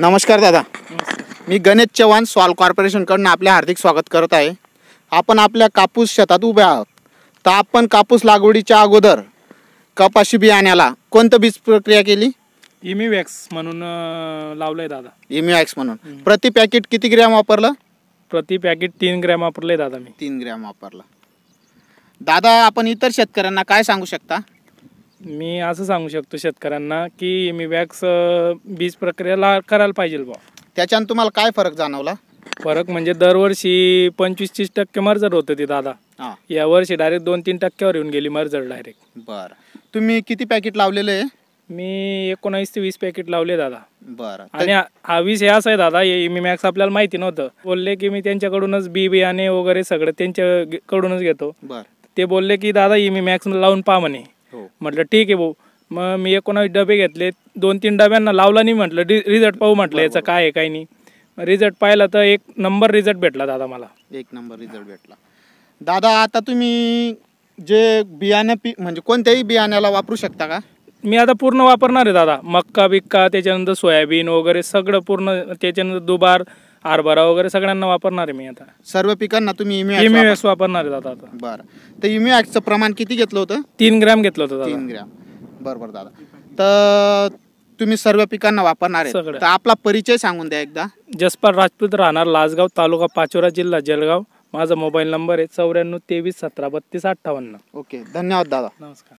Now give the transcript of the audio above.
नमस्कार दादा मी गणेश चव्हाण सॉल कॉर्पोरेशनकडनं आपले हार्दिक स्वागत करत आहे आपण आपल्या कापूस शेतात उभे आहोत तर आपण कापूस लागवडीच्या अगोदर कपाशी बियाण्याला कोणतं बीज प्रक्रिया केली इमिवॅक्स म्हणून लावलंय दादा इमिवॅक्स म्हणून प्रति पॅकेट किती ग्रॅम वापरलं प्रति पॅकेट तीन ग्रॅम वापरले दादा मी तीन ग्रॅम वापरला दादा आपण इतर शेतकऱ्यांना काय सांगू शकता मी असं सांगू शकतो शेतकऱ्यांना की मी वॅक्स बीज प्रक्रियाला करायला पाहिजे बा त्याच्यानं तुम्हाला काय फरक जाणवला फरक म्हणजे दरवर्षी पंचवीस तीस टक्के मर्जर होत ती दादा या वर्षी डायरेक्ट दोन तीन टक्क्यावर येऊन गेली मर्जर डायरेक्ट बर तुम्ही किती पॅकेट लावलेले मी एकोणास ते वीस पॅकेट लावले दादा बर आणि हा- वीस हे असं दादा हे मी मॅक्स आपल्याला माहिती नव्हतं बोलले की मी त्यांच्याकडूनच बी बियाणे वगैरे सगळं कडूनच घेतो बर ते बोलले की दादा इमी मॅक्स लावून पाहणे म्हणे म्हटलं ठीक आहे भाऊ मग मी एकोणावीस डबे घेतले दोन तीन डब्यांना लावला नाही म्हटलं रि रिझल्ट पाहू म्हटलं याचं काय आहे काही नाही रिझल्ट पाहिला तर एक नंबर रिझल्ट भेटला दादा मला एक नंबर रिझल्ट भेटला दादा आता तुम्ही जे बियाणं पी म्हणजे कोणत्याही बियाण्याला वापरू शकता का मी आता पूर्ण वापरणार आहे दादा मक्का बिक्का त्याच्यानंतर सोयाबीन वगैरे सगळं पूर्ण त्याच्यानंतर दुबार हरभरा वगैरे सगळ्यांना वापरणार आहे मी आता सर्व पिकांना तुम्ही इम्यू e e वापरणार आहे दादा आता बरं तर इम्यू e प्रमाण किती घेतलं होतं तीन ग्रॅम घेतलं होतं तीन ग्रॅम बरोबर दादा तर तुम्ही सर्व पिकांना वापरणार आहे सगळं. तर आपला परिचय सांगून द्या एकदा जसपाल राजपूत राहणार लासगाव तालुका पाचोरा जिल्हा जळगाव माझा मोबाईल नंबर आहे चौऱ्याण्णव तेवीस सतरा बत्तीस अठ्ठावन्न ओके धन्यवाद दादा नमस्कार